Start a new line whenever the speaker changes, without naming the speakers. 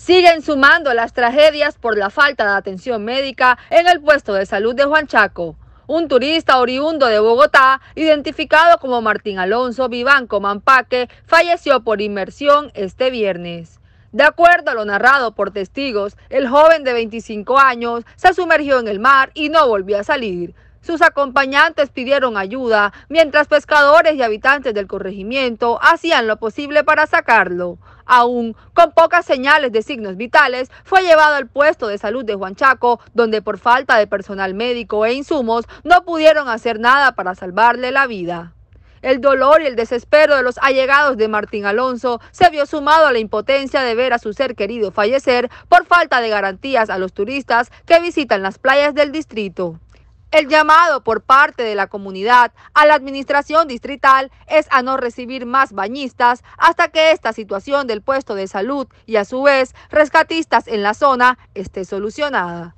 Siguen sumando las tragedias por la falta de atención médica en el puesto de salud de Juan Chaco. Un turista oriundo de Bogotá, identificado como Martín Alonso Vivanco Mampaque, falleció por inmersión este viernes. De acuerdo a lo narrado por testigos, el joven de 25 años se sumergió en el mar y no volvió a salir. Sus acompañantes pidieron ayuda, mientras pescadores y habitantes del corregimiento hacían lo posible para sacarlo. Aún con pocas señales de signos vitales, fue llevado al puesto de salud de Chaco, donde por falta de personal médico e insumos no pudieron hacer nada para salvarle la vida. El dolor y el desespero de los allegados de Martín Alonso se vio sumado a la impotencia de ver a su ser querido fallecer por falta de garantías a los turistas que visitan las playas del distrito. El llamado por parte de la comunidad a la administración distrital es a no recibir más bañistas hasta que esta situación del puesto de salud y a su vez rescatistas en la zona esté solucionada.